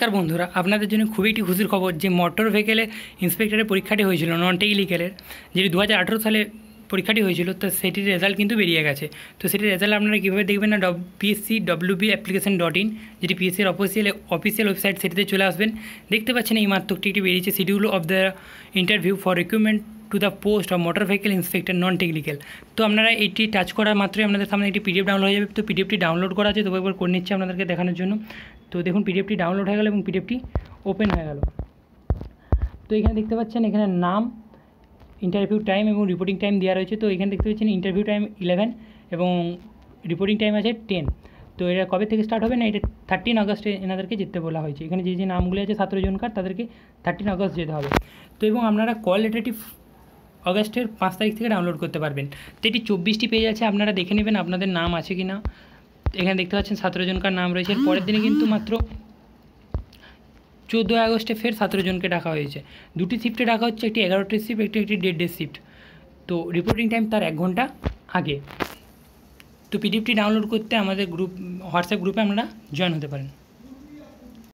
তার বন্ধুরা আপনাদের জন্য খুবই একটি খুশির খবর যে মোটর ভেহিকেলে ইন্সপেক্টরের পরীক্ষাটি হয়েছিল নন টেকনিক্যালের যেটি দু সালে পরীক্ষাটি হয়েছিল তো সেটির রেজাল্ট কিন্তু বেরিয়ে গেছে তো সেটির রেজাল্ট আপনারা কীভাবে দেখবেন না PSC WB application dot in যেটি পিএসসির অফিসিয়াল অফিসিয়াল ওয়েবসাইট সেটিতে চলে আসবেন দেখতে পাচ্ছেন এই মাত্র একটি বেরিয়েছে schedule of the interview for recruitment to the post of motor vehicle inspector non technical তো আপনারা এটি টাচ করার মাত্রই আপনাদের সামনে একটি পিডিএফ ডাউনলোড হয়ে যাবে তো পিডিএফটি ডাউনলোড করা আছে তো একবার করে নিচ্ছে আপনাদেরকে দেখানোর জন্য তো দেখুন পিডিএফটি ডাউনলোড হয়ে গেল এবং পিডিএফটি ওপেন হয়ে গেল তো এখানে দেখতে পাচ্ছেন এখানে নাম ইন্টারভিউ টাইম এবং রিপোর্টিং টাইম দেওয়া রয়েছে তো এখানে দেখতে পাচ্ছেন ইন্টারভিউ টাইম ইলেভেন এবং রিপোর্টিং টাইম আছে টেন তো এটা কবে থেকে স্টার্ট হবে না এটা থার্টিন আগস্টে এনাদেরকে যেতে বলা হয়েছে এখানে যে যে নামগুলো আছে সতেরো জনকার তাদেরকে থার্টিন আগস্ট যেতে হবে তো এবং আপনারা কল লেটারটি অগস্টের পাঁচ তারিখ থেকে ডাউনলোড করতে পারবেন তো এটি চব্বিশটি পেজ আছে আপনারা দেখে নেবেন আপনাদের নাম আছে কি না এখানে দেখতে পাচ্ছেন সতেরো জনকার নাম রয়েছে পরের দিনে কিন্তু মাত্র চোদ্দোই আগস্টে ফের সতেরো জনকে ডাকা হয়েছে দুটি শিফটে ডাকা হচ্ছে একটি এগারোটি শিফট একটি একটি ডেড ডে শিফট তো রিপোর্টিং টাইম তার এক ঘন্টা আগে তো পিডিএফটি ডাউনলোড করতে আমাদের গ্রুপ হোয়াটসঅ্যাপ গ্রুপে আমরা জয়েন হতে পারেন